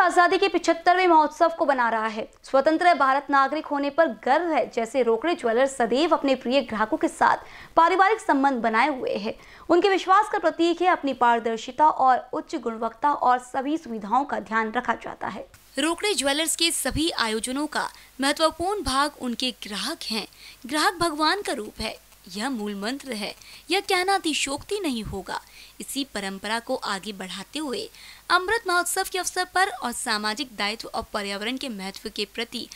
आज़ादी के पिछहत्तरवे महोत्सव को बना रहा है स्वतंत्र भारत नागरिक होने पर गर्व है जैसे रोकड़े ज्वेलर्स सदैव अपने प्रिय ग्राहकों के साथ पारिवारिक संबंध बनाए हुए हैं उनके विश्वास का प्रतीक है अपनी पारदर्शिता और उच्च गुणवत्ता और सभी सुविधाओं का ध्यान रखा जाता है रोकड़े ज्वेलर्स के सभी आयोजनों का महत्वपूर्ण भाग उनके ग्राहक हैं ग्राहक भगवान का रूप है यह मूल मंत्र है यह कहना अतिशोक्ति नहीं होगा इसी परंपरा को आगे बढ़ाते हुए अमृत महोत्सव के अवसर पर और सामाजिक दायित्व और पर्यावरण के महत्व के प्रति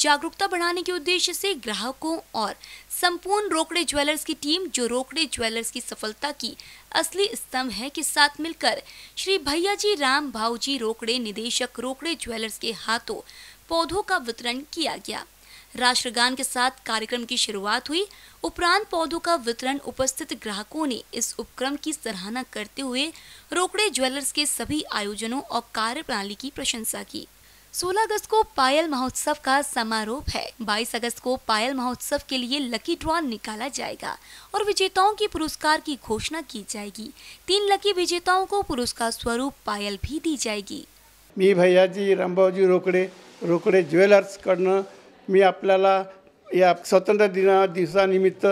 जागरूकता बढ़ाने के उद्देश्य से ग्राहकों और संपूर्ण रोकड़े ज्वेलर्स की टीम जो रोकड़े ज्वेलर्स की सफलता की असली स्तंभ है के साथ मिलकर श्री भैया जी राम भाऊ जी रोकड़े निदेशक रोकड़े ज्वेलर्स के हाथों पौधों का वितरण किया गया राष्ट्रगान के साथ कार्यक्रम की शुरुआत हुई उपरांत पौधों का वितरण उपस्थित ग्राहकों ने इस उपक्रम की सराहना करते हुए रोकड़े ज्वेलर्स के सभी आयोजनों और कार्य प्रणाली की प्रशंसा की 16 अगस्त को पायल महोत्सव का समारोह है 22 अगस्त को पायल महोत्सव के लिए लकी ड्रॉ निकाला जाएगा और विजेताओं की पुरस्कार की घोषणा की जाएगी तीन लकी विजेताओं को पुरस्कार स्वरूप पायल भी दी जाएगी मी भैया जी रामबाजी रोकड़े रोकड़े ज्वेलर्स करना मी आपल्याला या स्वातंत्र्य दिना दिवसानिमित्त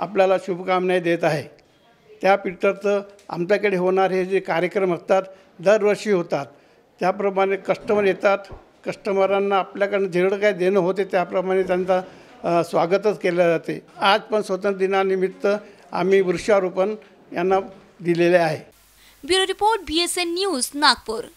आपल्याला शुभकामना देत आहे त्या त्यापिरितर्थ आमच्याकडे होणारे जे कार्यक्रम असतात दरवर्षी होतात त्याप्रमाणे कस्टमर येतात कस्टमरांना आपल्याकडनं जेवढं काय देणं होते त्याप्रमाणे त्यांचा स्वागतच केलं जाते आज पण स्वतंत्र दिनानिमित्त आम्ही वृक्षारोपण यांना दिलेले आहे bureau report B S N news Nagpur